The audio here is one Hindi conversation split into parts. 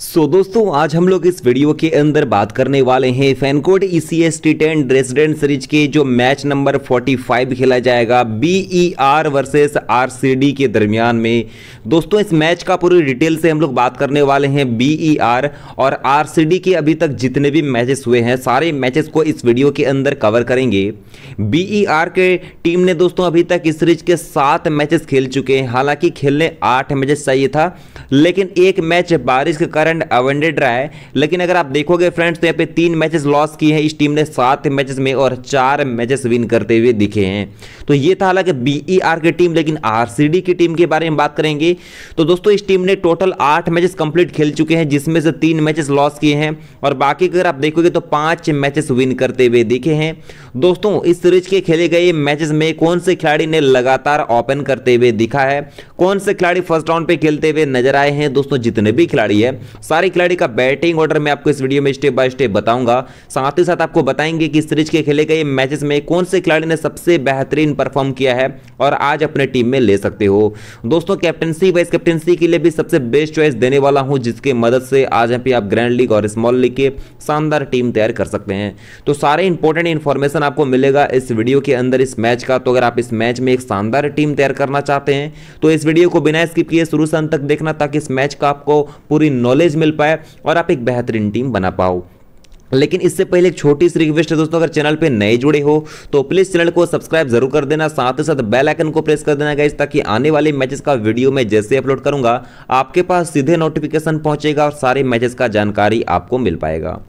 सो so, दोस्तों आज हम लोग इस वीडियो के अंदर बात करने वाले हैं FanCode E C S T ten resident series के जो मैच नंबर 45 खेला जाएगा B E R versus R C D के दरमियान में दोस्तों इस मैच का पूरी डिटेल से हम लोग बात करने वाले हैं बी ई आर और आर सी डी के अभी तक जितने भी मैचेस हुए हैं सारे मैचेस को इस वीडियो के अंदर कवर करेंगे बी ई आर के टीम ने दोस्तों अभी तक इस सीरीज के सात मैचेस खेल चुके हैं हालांकि खेलने आठ मैचेस चाहिए था लेकिन एक मैच बारिश के कारण करंट अवेंडेड रहा है लेकिन अगर आप देखोगे फ्रेंड्स तो यहाँ पे तीन मैचेस लॉस किए हैं इस टीम ने सात मैचेस में और चार मैचेस विन करते हुए दिखे हैं तो ये था हालांकि बीईआर e की टीम लेकिन आरसीडी की टीम के बारे में बात करेंगे तो दोस्तों इस टीम ने टोटल आठ मैचेस कंप्लीट खेल चुके हैं जिसमें से तीन मैचेस लॉस किए हैं और बाकी अगर आप देखोगे तो पांच मैचेस विन करते हुए दिखे हैं दोस्तों इस सीरीज के खेले गए मैचेस में कौन से खिलाड़ी ने लगातार ओपन करते हुए दिखा है कौन से खिलाड़ी फर्स्ट राउंड पे खेलते हुए नजर आए हैं दोस्तों जितने भी खिलाड़ी है सारे खिलाड़ी का बैटिंग ऑर्डर मैं आपको इस वीडियो में स्टेप बाय स्टेप बताऊंगा साथ ही साथ आपको बताएंगे कि सीरीज के खेले गए मैचेस में कौन से खिलाड़ी ने सबसे बेहतरीन परफॉर्म किया है और आज अपने टीम में ले सकते हो दोस्तों कैप्टनसी वाइस कैप्टनसी के लिए भी सबसे बेस्ट चॉइस देने वाला हूँ जिसके मदद से आज यहाँ पे आप ग्रैंड लीग और स्मॉल लीग के शानदार टीम तैयार कर सकते हैं तो सारे इंपॉर्टेंट इन्फॉर्मेशन आपको मिलेगा इस वीडियो के अंदर इस मैच का तो अगर आप इस मैच में एक शानदार टीम तैयार करना चाहते हैं तो इस वीडियो को बिना स्किप किए शुरू से अंत तक देखना ताकि इस मैच का आपको पूरी नॉलेज नॉलेज मिल पाए और आप एक बेहतरीन टीम बना पाओ लेकिन इससे पहले एक छोटी सी रिक्वेस्ट है दोस्तों अगर चैनल पे नए जुड़े हो तो प्लीज़ चैनल को सब्सक्राइब जरूर कर देना साथ ही साथ बेल आइकन को प्रेस कर देना गाइज ताकि आने वाले मैचेस का वीडियो मैं जैसे अपलोड करूंगा आपके पास सीधे नोटिफिकेशन पहुंचेगा और सारे मैचेस का जानकारी आपको मिल पाएगा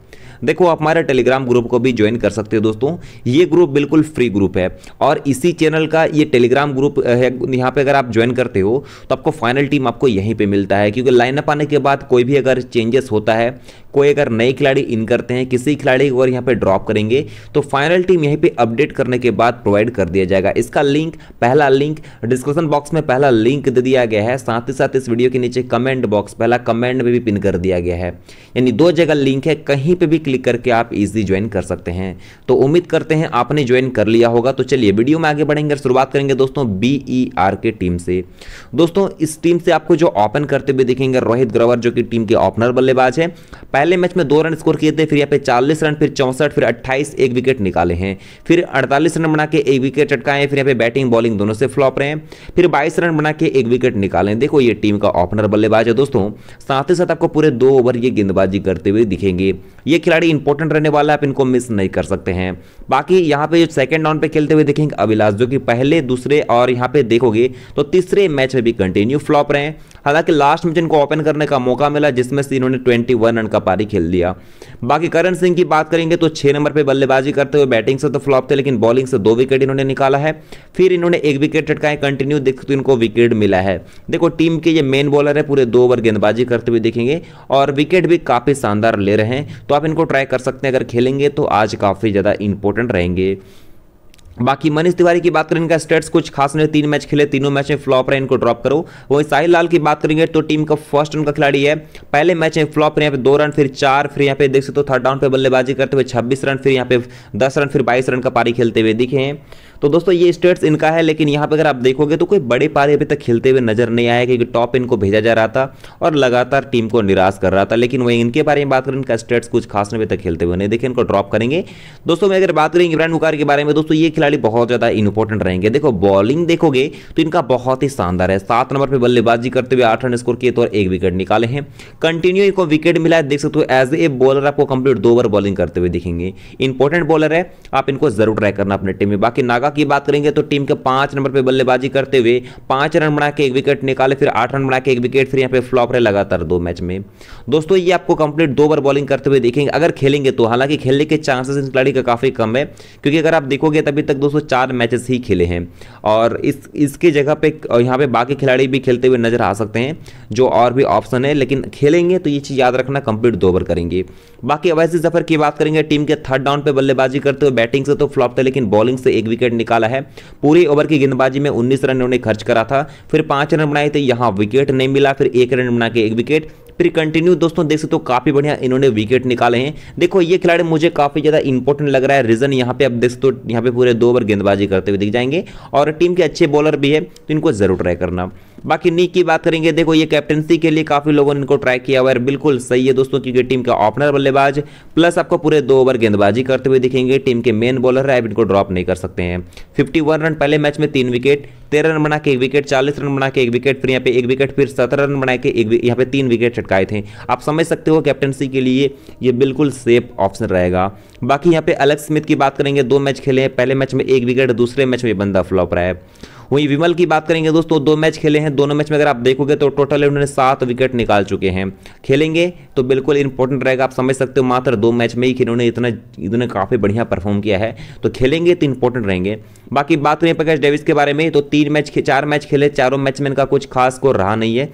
देखो आप हमारे टेलीग्राम ग्रुप को भी ज्वाइन कर सकते हो दोस्तों ये ग्रुप बिल्कुल फ्री ग्रुप है और इसी चैनल का ये टेलीग्राम ग्रुप है यहाँ पे अगर आप ज्वाइन करते हो तो आपको फाइनल टीम आपको यहीं पर मिलता है क्योंकि लाइनअप आने के बाद कोई भी अगर चेंजेस होता है कोई अगर नए खिलाड़ी इन करते हैं किसी खिलाड़ी को अगर यहाँ पे ड्रॉप करेंगे तो फाइनल टीम यहीं पे अपडेट करने के बाद प्रोवाइड कर दिया जाएगा इसका लिंक पहला लिंक डिस्क्रिप्शन बॉक्स में पहला लिंक दे दिया गया है साथ ही साथ इस वीडियो के नीचे कमेंट बॉक्स पहला कमेंट में भी पिन कर दिया गया है यानी दो जगह लिंक है कहीं पर भी क्लिक करके आप ईजी ज्वाइन कर सकते हैं तो उम्मीद करते हैं आपने ज्वाइन कर लिया होगा तो चलिए वीडियो में आगे बढ़ेंगे शुरुआत करेंगे दोस्तों बी e के टीम से दोस्तों इस टीम से आपको जो ओपन करते हुए देखेंगे रोहित ग्रोवर जो कि टीम के ओपनर बल्लेबाज है पहले मैच में दो रन स्कोर किए थे फिर यहाँ पे चालीस रन फिर चौंसठ फिर अट्ठाईस एक विकेट निकाले हैं फिर अड़तालीस रन बना के एक विकेट चटकाए फिर यहाँ पे बैटिंग बॉलिंग दोनों से फ्लॉप रहे हैं फिर बाईस रन बना के एक विकेट निकाले देखो ये टीम का ओपनर बल्लेबाज है दोस्तों साथ ही साथ आपको पूरे दो ओवर ये गेंदबाजी करते हुए दिखेंगे ये खिलाड़ी इंपॉर्टेंट रहने वाला है आप इनको मिस नहीं कर सकते हैं बाकी यहाँ पे जो सेकंड राउंड पे खेलते हुए देखेंगे अभिलाष जो कि पहले दूसरे और यहाँ पे देखोगे तो तीसरे मैच में भी कंटिन्यू फ्लॉप रहे हालांकि लास्ट में जिनको ओपन करने का मौका मिला जिसमें से इन्होंने ट्वेंटी रन का पारी खेल दिया बाकी करण सिंह की बात करेंगे तो छः नंबर पर बल्लेबाजी करते हुए बैटिंग से तो फ्लॉप थे लेकिन बॉलिंग से दो विकेट इन्होंने निकाला है फिर इन्होंने एक विकेट चटकाए कंटिन्यू देखो तो इनको विकेट मिला है देखो टीम के ये मेन बॉलर है पूरे दो ओवर गेंदबाजी करते हुए देखेंगे और विकेट भी काफ़ी शानदार ले रहे हैं तो आप इनको ट्राई कर सकते हैं अगर खेलेंगे तो आज काफ़ी ज़्यादा इंपॉर्टेंट रहेंगे बाकी मनीष तिवारी की बात करें इनका स्टेट्स कुछ खास नहीं तीन मैच खेले तीनों मैच में फ्लॉप रहे इनको ड्रॉप करो वहीं साहिल लाल की बात करेंगे तो टीम का फर्स्ट उनका खिलाड़ी है पहले मैच में फ्लॉप रहे यहाँ पे दो रन फिर चार फिर यहाँ पे देख सकते हो थर्ड डाउन पे बल्लेबाजी करते हुए छब्बीस रन फिर यहाँ पे दस रन फिर बाईस रन का पारी खेलते हुए दिखे हैं तो दोस्तों ये स्टेट्स इनका है लेकिन यहाँ पर अगर आप देखोगे तो कोई बड़े पारे अभी तक खेलते हुए नजर नहीं आया क्योंकि टॉप इनको भेजा जा रहा था और लगातार टीम को निराश कर रहा था लेकिन वहीं इनके बारे में बात करें इनका स्टेट्स कुछ खास अभी तक खेलते हुए नहीं देखिए इनको ड्रॉप करेंगे दोस्तों में अगर बात करें इमरान बुखार के बारे में दोस्तों ये खिलाड़ी बहुत ज़्यादा इंपॉर्टेंट रहेंगे देखो बॉलिंग देखोगे तो इनका बहुत ही शानदार है सात नंबर पर बल्लेबाजी करते हुए आठ रन स्कोर किए तो एक विकेट निकाले हैं कंटिन्यू इनको विकेट मिला है देख सकते हो एज ए बॉलर आपको कंप्लीट दो ओवर बॉलिंग करते हुए दिखेंगे इंपॉर्टेंट बॉलर है आप इनको जरूर ट्राई करना अपने टीम में बाकी नागा की बात करेंगे तो टीम के पांच नंबर पर बल्लेबाजी करते हुए पांच रन बना के एक विकेट निकाले फिर आठ रन बना के एक विकेट फिर यहाँ पे फ्लॉप रहे लगातार दो मैच में दोस्तों ये आपको कंप्लीट दो बार बॉलिंग करते हुए देखेंगे अगर खेलेंगे तो हालांकि खेलने के चांसेस इन खिलाड़ी का काफ़ी कम है क्योंकि अगर आप देखोगे तभी तक दोस्तों चार मैचेस ही खेले हैं और इस इसकी जगह पे यहाँ पे बाकी खिलाड़ी भी खेलते हुए नजर आ सकते हैं जो और भी ऑप्शन है लेकिन खेलेंगे तो ये चीज़ याद रखना कंप्लीट दो ओवर करेंगे बाकी अवैसी जफर की बात करेंगे टीम के थर्ड डाउन पर बल्लेबाजी करते हुए बैटिंग से तो फ्लॉप था लेकिन बॉलिंग से एक विकेट निकाला है पूरी ओवर की गेंदबाजी में उन्नीस रन उन्होंने खर्च करा था फिर पांच रन बनाए थे यहाँ विकेट नहीं मिला फिर एक रन बना के एक विकेट फिर कंटिन्यू दोस्तों देख सकते हो तो काफ़ी बढ़िया इन्होंने विकेट निकाले हैं देखो ये खिलाड़ी मुझे काफ़ी ज़्यादा इंपॉर्टेंट लग रहा है रीजन यहाँ पे आप देख सकते हो तो यहाँ पे पूरे दो ओवर गेंदबाजी करते हुए दिख जाएंगे और टीम के अच्छे बॉलर भी है तो इनको ज़रूर ट्राई करना बाकी नीक की बात करेंगे देखो ये कैप्टनसी के लिए काफी लोगों ने इनको ट्राई किया हुआ है बिल्कुल सही है दोस्तों क्योंकि टीम का ओपनर बल्लेबाज प्लस आपको पूरे दो ओवर गेंदबाजी करते हुए दिखेंगे टीम के मेन बॉलर है इनको ड्रॉप नहीं कर सकते हैं फिफ्टी रन पहले मैच में तीन विकेट तेरह रन बना के एक विकेट चालीस रन बना के एक विकेट फिर यहाँ पे एक विकेट फिर सत्रह रन बना के एक यहाँ पे तीन विकेट छटकाए थे आप समझ सकते हो कैप्टनसी के लिए ये बिल्कुल सेफ ऑप्शन रहेगा बाकी यहाँ पे अलेक्स स्मिथ की बात करेंगे दो मैच खेले हैं पहले मैच में एक विकेट दूसरे मैच में बंदा फ्लॉप रहा है वहीं विमल की बात करेंगे दोस्तों दो मैच खेले हैं दोनों मैच में अगर आप देखोगे तो टोटल उन्होंने सात विकेट निकाल चुके हैं खेलेंगे तो बिल्कुल इंपॉर्टेंट रहेगा आप समझ सकते हो मात्र दो मैच में ही इन्होंने इतना इन्होंने काफ़ी बढ़िया परफॉर्म किया है तो खेलेंगे तो इंपॉर्टेंट रहेंगे बाकी बात करें प्रकाश डेविस के बारे में तो तीन मैच चार मैच खेले चारों मैच में इनका कुछ खास स्कोर रहा नहीं है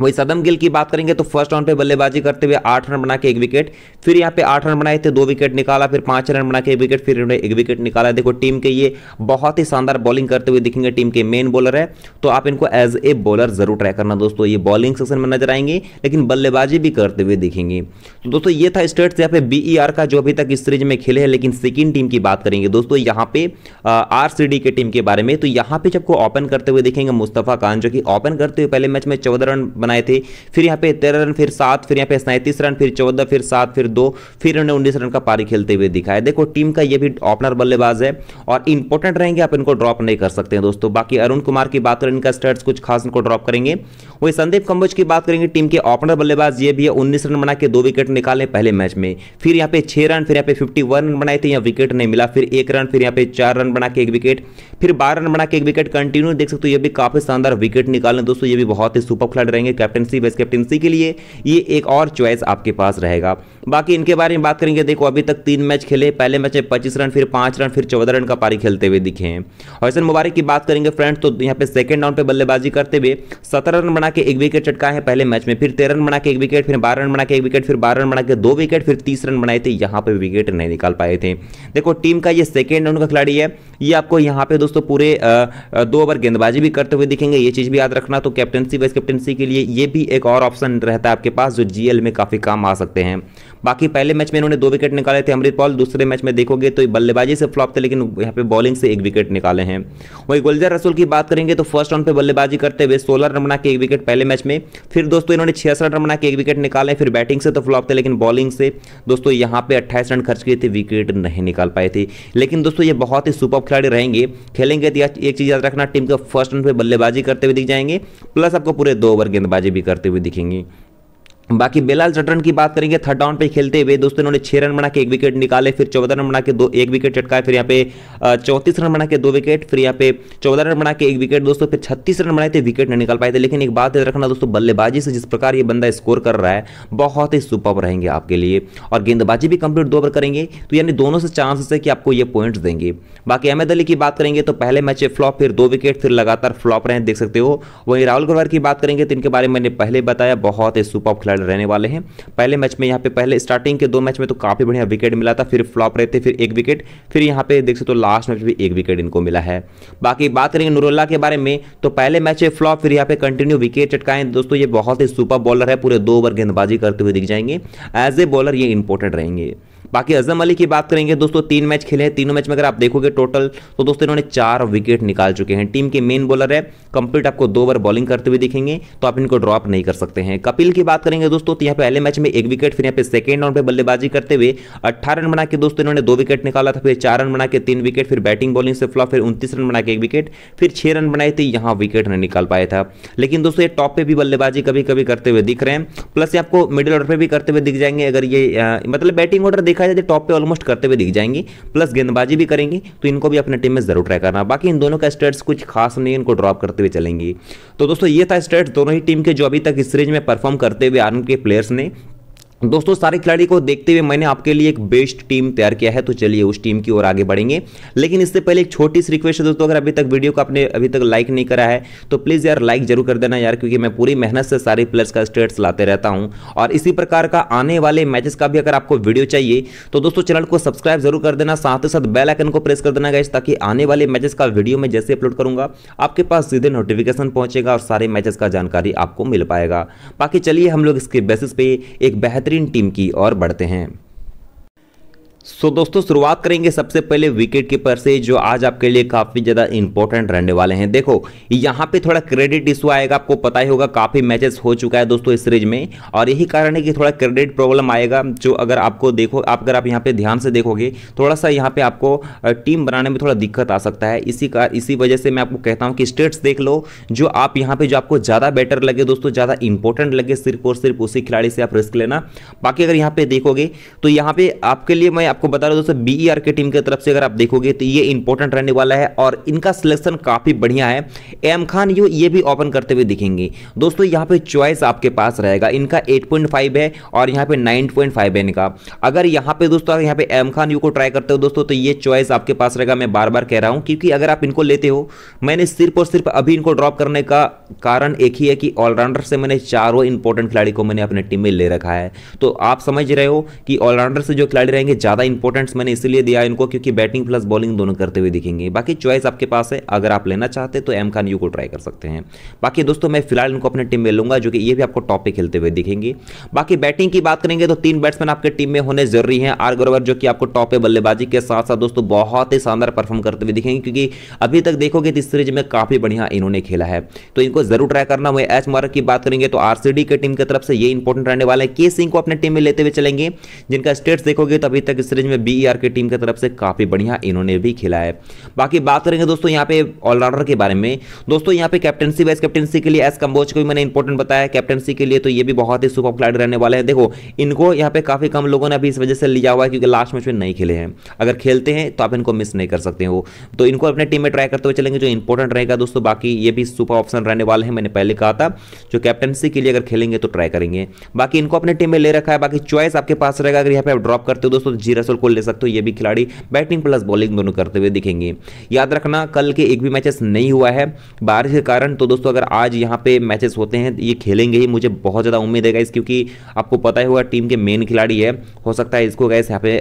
वही सदम गिल की बात करेंगे तो फर्स्ट राउंड पे बल्लेबाजी करते हुए आठ रन बना के एक विकेट फिर यहाँ पे आठ रन बनाए थे दो विकेट निकाला फिर पांच रन बना के एक विकेट फिर उन्होंने एक विकेट निकाला देखो टीम के ये बहुत ही शानदार बॉलिंग करते हुए दिखेंगे टीम के मेन बॉलर है तो आप इनको एज ए बॉलर जरूर ट्राई करना दोस्तों ये बॉलिंग सेक्शन में नजर आएंगे लेकिन बल्लेबाजी भी करते हुए दिखेंगे तो दोस्तों ये था स्टेट्स यहाँ पे बी e का जो अभी तक इस सीरीज में खेले हैं लेकिन सेकेंड टीम की बात करेंगे दोस्तों यहाँ पे आर के टीम के बारे में तो यहाँ पे जब को ओपन करते हुए देखेंगे मुस्तफ़ा खान जो कि ओपन करते हुए पहले मैच में चौदह रन बनाए थे फिर यहाँ पे तेरह रन फिर सात फिर यहाँ पे सैंतीस रन फिर चौदह फिर सात फिर दो फिर उन्होंने उन्नीस रन का पारी खेलते हुए दिखाया देखो टीम का ये भी ओपनर बल्लेबाज है और इंपॉर्टेंट रहेंगे आप इनको ड्रॉप नहीं कर सकते हैं दोस्तों बाकी अरुण कुमार की बात करें इनका स्टर्ट्स कुछ खास इनको ड्रॉप करेंगे वही संदीप कंबोज की बात करेंगे टीम के ओपनर बल्लेबाज ये भी है उन्नीस रन बना के दो विकेट निकाले पहले मैच में फिर यहाँ पे छह रन फिर यहाँ पे फिफ्टी रन बनाए थे यहाँ विकेट नहीं मिला फिर एक रन फिर यहाँ पे चार रन बना के एक विकेट फिर बारह रन बना के एक विकेट कंटिन्यू देख सकते हो ये भी काफी शानदार विकेट निकाले दोस्तों ये भी बहुत ही सुपर खिलाड़ी रहेंगे कैप्टनसी वाइस कैप्टनसी के लिए ये एक और चॉइस आपके पास रहेगा बाकी इनके बारे में बात करेंगे देखो अभी तक तीन मैच खेले पहले मैच में पच्चीस रन फिर पाँच रन फिर चौदह रन का पारी खेलते हुए दिखे हैं हसन मुबारक की बात करेंगे फ्रेंड्स तो यहाँ पे सेकंड राउंड पे बल्लेबाजी करते हुए सत्रह रन बना के एक विकेट चटका है पहले मैच में फिर तेरह रन बना के एक विकेट फिर बारह रन बना के एक विकेट फिर बारह रन बना के दो विकेट फिर तीस रन बनाए थे यहाँ पर विकेट नहीं निकाल पाए थे देखो टीम का ये सेकेंड राउंड का खिलाड़ी है ये आपको यहाँ पे दोस्तों पूरे दो ओवर गेंदबाजी भी करते हुए दिखेंगे ये चीज़ भी याद रखना तो कैप्टनसी वाइस कैप्टनसी के लिए ये भी एक और ऑप्शन रहता है आपके पास जो जीएल में काफ़ी काम आ सकते हैं बाकी पहले मैच में इन्होंने दो विकेट निकाले थे अमृत पॉल दूसरे मैच में देखोगे तो बल्लेबाजी से फ्लॉप थे लेकिन यहाँ पे बॉलिंग से एक विकेट निकाले हैं वही गुलजार रसूल की बात करेंगे तो फर्स्ट राउंड पर बल्लेबाजी करते हुए सोलह रन बना के एक विकेट पहले मैच में फिर दोस्तों इन्होंने छियासठ रन बना के एक विकेट निकाले फिर बैटिंग से तो फ्लॉप थे लेकिन बॉलिंग से दोस्तों यहाँ पे अट्ठाईस रन खर्च किए थे विकेट नहीं निकाल पाए थे लेकिन दोस्तों ये बहुत ही सुपर खिलाड़ी रहेंगे खेलेंगे तो एक चीज़ याद रखना टीम के फर्स्ट रन पर बल्लेबाजी करते हुए दिख जाएंगे प्लस आपको पूरे दो ओवर गेंदबाजी भी करते हुए दिखेंगे बाकी बेलाल चटरन की बात करेंगे थर्ड डाउन पे खेलते हुए दोस्तों इन्होंने छह रन बना के एक विकेट निकाले फिर चौदह रन बना के दो एक विकेट चटकाए फिर यहाँ पे चौंतीस रन बना के दो विकेट फिर यहाँ पे चौदह रन बना के एक विकेट दोस्तों फिर छत्तीस रन बनाए थे विकेट नहीं निकाल पाए थे लेकिन एक बात याद रखना दोस्तों बल्लेबाजी से जिस प्रकार ये बंदा स्कोर कर रहा है बहुत ही सुपर रहेंगे आपके लिए और गेंदबाजी भी कंप्लीट दो ओवर करेंगे तो यानी दोनों से चांसेस है कि आपको ये पॉइंट्स देंगे बाकी अहमद अली की बात करेंगे तो पहले मैच फ्लॉप फिर दो विकेट फिर लगातार फ्लॉप रहे देख सकते हो वहीं राहुल गुरवार की बात करेंगे तो इनके बारे में मैंने पहले बताया बहुत ही सुपर खिलाड़ी रहने वाले हैं पहले मैच में यहाँ पे पहले स्टार्टिंग के दो मैच में तो काफ़ी बढ़िया विकेट मिला था फिर फ्लॉप रहते फिर एक विकेट फिर यहाँ पे देख सकते तो लास्ट मैच भी एक विकेट इनको मिला है बाकी बात करेंगे नुरोला के बारे में तो पहले मैच फ्लॉप फिर यहाँ पे कंटिन्यू विकेट चटकाएं दोस्तों ये बहुत ही सुपर बॉलर है पूरे दो ओवर गेंदबाजी करते हुए दिख जाएंगे एज ए बॉलर ये इंपॉर्टेंट रहेंगे बाकी अजम अली की बात करेंगे दोस्तों तीन मैच खेले हैं तीनों मैच में अगर आप देखोगे टोटल तो दोस्तों इन्होंने चार विकेट निकाल चुके हैं टीम के मेन बॉलर है कंप्लीट आपको दो ओवर बॉलिंग करते हुए दिखेंगे तो आप इनको ड्रॉप नहीं कर सकते हैं कपिल की बात करेंगे दोस्तों तो यहाँ पहले मैच में एक विकेट फिर यहाँ पे सेकेंड राउंड पे बल्लेबाजी करते हुए अट्ठारह रन बना के दोस्तों इन्होंने दो विकेट निकाला था फिर चार रन बना के तीन विकेट फिर बैटिंग बॉलिंग से फ्लॉप फिर उनतीस रन बना के एक विकेट फिर छह रन बनाए थे यहाँ विकेट नहीं निकाल पाया था लेकिन दोस्तों ये टॉप पे भी बल्लेबाजी कभी कभी करते हुए दिख रहे हैं प्लस ये आपको मिडिल ऑर्डर पे भी करते हुए दिख जाएंगे अगर ये मतलब बैटिंग ऑर्डर देखा देखा जाए टॉप पे ऑलमोस्ट करते हुए दिख जाएंगे प्लस गेंदबाजी भी करेंगे तो इनको भी अपने टीम में जरूर ट्राई करना बाकी इन दोनों का स्टेट्स कुछ खास नहीं इनको ड्रॉप करते हुए चलेंगे तो दोस्तों ये था स्टेट्स दोनों ही टीम के जो अभी तक इस सीरीज में परफॉर्म करते हुए आर्म के प्लेयर्स ने दोस्तों सारे खिलाड़ी को देखते हुए मैंने आपके लिए एक बेस्ट टीम तैयार किया है तो चलिए उस टीम की ओर आगे बढ़ेंगे लेकिन इससे पहले एक छोटी सी रिक्वेस्ट है दोस्तों अगर अभी तक वीडियो को आपने अभी तक लाइक नहीं करा है तो प्लीज़ यार लाइक जरूर कर देना यार क्योंकि मैं पूरी मेहनत से सारे प्लेयर्स का स्टेट्स लाते रहता हूँ और इसी प्रकार का आने वाले मैचेस का भी अगर आपको वीडियो चाहिए तो दोस्तों चैनल को सब्सक्राइब जरूर कर देना साथ ही साथ बेल आइकन को प्रेस कर देना गाइस ताकि आने वाले मैचेस का वीडियो मैं जैसे अपलोड करूँगा आपके पास सीधे नोटिफिकेशन पहुँचेगा और सारे मैचेस का जानकारी आपको मिल पाएगा बाकी चलिए हम लोग इसके बेसिस पे एक बेहतरीन बेहतरीन टीम की ओर बढ़ते हैं सो so, दोस्तों शुरुआत करेंगे सबसे पहले विकेट कीपर से जो आज आपके लिए काफ़ी ज़्यादा इंपॉर्टेंट रहने वाले हैं देखो यहाँ पे थोड़ा क्रेडिट इशू आएगा आपको पता ही होगा काफ़ी मैचेस हो चुका है दोस्तों इस सीरीज में और यही कारण है कि थोड़ा क्रेडिट प्रॉब्लम आएगा जो अगर आपको देखो आप अगर आप यहाँ पे ध्यान से देखोगे थोड़ा सा यहाँ पे आपको टीम बनाने में थोड़ा दिक्कत आ सकता है इसी का इसी वजह से मैं आपको कहता हूँ कि स्टेट्स देख लो जो आप यहाँ पर जो आपको ज़्यादा बेटर लगे दोस्तों ज़्यादा इंपॉर्टेंट लगे सिर्फ और सिर्फ उसी खिलाड़ी से आप रिस्क लेना बाकी अगर यहाँ पर देखोगे तो यहाँ पर आपके लिए मैं आपको बता रहे दोस्तों दोस्तों आर की टीम की तरफ से अगर आप देखोगे तो ये इंपॉर्टेंट रहने वाला है और इनका सिलेक्शन काफ़ी बढ़िया है एम खान यू ये भी ओपन करते हुए दिखेंगे दोस्तों यहाँ पे चॉइस आपके पास रहेगा इनका 8.5 है और यहाँ पे 9.5 है इनका अगर यहाँ पे दोस्तों यहाँ पे एम खान यू को ट्राई करते हो दोस्तों तो ये चॉइस आपके पास रहेगा मैं बार बार कह रहा हूँ क्योंकि अगर आप इनको लेते हो मैंने सिर्फ और सिर्फ अभी इनको ड्रॉप करने का कारण एक ही है कि ऑलराउंडर से मैंने चारों इंपॉर्टेंट खिलाड़ी को मैंने अपने टीम में ले रखा है तो आप समझ रहे हो कि ऑलराउंडर से जो खिलाड़ी रहेंगे ज़्यादा ज़्यादा इंपॉर्टेंस मैंने इसलिए दिया इनको क्योंकि बैटिंग प्लस बॉलिंग दोनों करते हुए दिखेंगे बाकी चॉइस आपके पास है अगर आप लेना चाहते तो एम खान यू को ट्राई कर सकते हैं बाकी दोस्तों मैं फिलहाल इनको अपने टीम में लूंगा जो कि ये भी आपको टॉप पे खेलते हुए दिखेंगे बाकी बैटिंग की बात करेंगे तो तीन बैट्समैन आपके टीम में होने जरूरी हैं आर ग्रोवर जो कि आपको टॉप पे बल्लेबाजी के साथ साथ दोस्तों बहुत ही शानदार परफॉर्म करते हुए दिखेंगे क्योंकि अभी तक देखोगे तो सीरीज में काफ़ी बढ़िया इन्होंने खेला है तो इनको जरूर ट्राई करना वही एच मार्क की बात करेंगे तो आर के टीम की तरफ से ये इंपॉर्टेंट रहने वाला है के सिंह को अपने टीम में लेते हुए चलेंगे जिनका स्टेट्स देखोगे तो अभी तक इस सीरीज में बी के e टीम की तरफ से काफ़ी बढ़िया इन्होंने भी खेला है बाकी बात करेंगे दोस्तों यहाँ पे ऑलराउंडर के बारे में दोस्तों यहाँ पे कैप्टनसी वाइस कैप्टनसी के लिए एस कम्बोज को भी मैंने इंपॉर्टेंट बताया कैप्टनसी के लिए तो ये भी बहुत ही सुपर खिलाड़ी रहने वाले हैं देखो इनको यहाँ पे काफ़ी कम लोगों ने अभी इस वजह से लिया हुआ है क्योंकि लास्ट मैच में नहीं खेले हैं अगर खेलते हैं तो आप इनको मिस नहीं कर सकते हो तो इनको अपने टीम में ट्राई करते हुए चलेंगे जो इंपॉर्टेंट रहेगा दोस्तों बाकी ये भी सुपर ऑप्शन रहने वाले हैं मैंने पहले कहा था जो कैप्टनसी के लिए अगर खेलेंगे तो ट्राई करेंगे बाकी इनको अपने टीम में ले रखा है बाकी चॉइस आपके पास रहेगा अगर यहाँ पे आप ड्रॉप करते हो दोस्तों जीरो तो रसूल को ले सकते हो ये भी खिलाड़ी बैटिंग प्लस बॉलिंग दोनों करते हुए दिखेंगे याद रखना कल के एक भी मैचेस नहीं हुआ है बारिश के कारण तो दोस्तों अगर आज यहाँ पे मैचेस होते हैं ये खेलेंगे ही मुझे बहुत ज़्यादा उम्मीद है गाइस क्योंकि आपको पता ही होगा टीम के मेन खिलाड़ी है हो सकता है इसको गैस यहाँ पे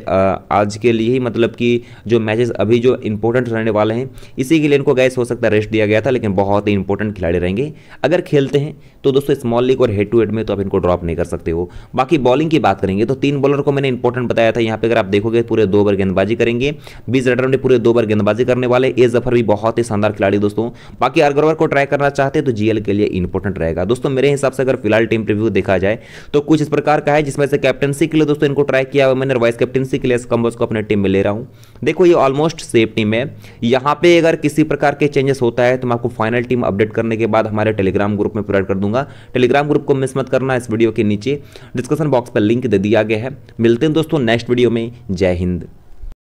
आज के लिए ही मतलब कि जो मैचेस अभी जो इंपॉर्टेंट रहने वाले हैं इसी के लिए इनको गैस हो सकता है रेस्ट दिया गया था लेकिन बहुत ही इंपॉर्टेंट खिलाड़ी रहेंगे अगर खेलते हैं तो दोस्तों स्मॉल लीग और हेड टू हेड में तो आप इनको ड्रॉप नहीं कर सकते हो बाकी बॉलिंग की बात करेंगे तो तीन बॉलर को मैंने इंपॉर्टेंट बताया था यहाँ पर अगर आप देखोगे पूरे दो बार गेंदबाजी करेंगे बीस रटर ने पूरे दो बार गेंदबाजी करने वाले ए जफर भी बहुत ही शानदार खिलाड़ी दोस्तों बाकी अग्रवाल को ट्राई करना चाहते तो जीएल के लिए इंपॉर्टेंट रहेगा दोस्तों मेरे हिसाब से अगर फिलहाल टीम रिव्यू देखा जाए तो कुछ इस प्रकार का है जिसमें से कैप्टनसी के लिए दोस्तों इनको ट्राई किया हुआ मैंने वाइस कैप्टनसी के लिए कम्बोज को अपने टीम में ले रहा हूँ देखो ये ऑलमोस्ट सेफ टीम है यहाँ पे अगर किसी प्रकार के चेंजेस होता है तो मैं आपको फाइनल टीम अपडेट करने के बाद हमारे टेलीग्राम ग्रुप में प्रोवाइड कर दूंगा टेलीग्राम ग्रुप को मिस मत करना इस वीडियो के नीचे डिस्कशन बॉक्स पर लिंक दे दिया गया है मिलते हैं दोस्तों नेक्स्ट वीडियो में जय हिंद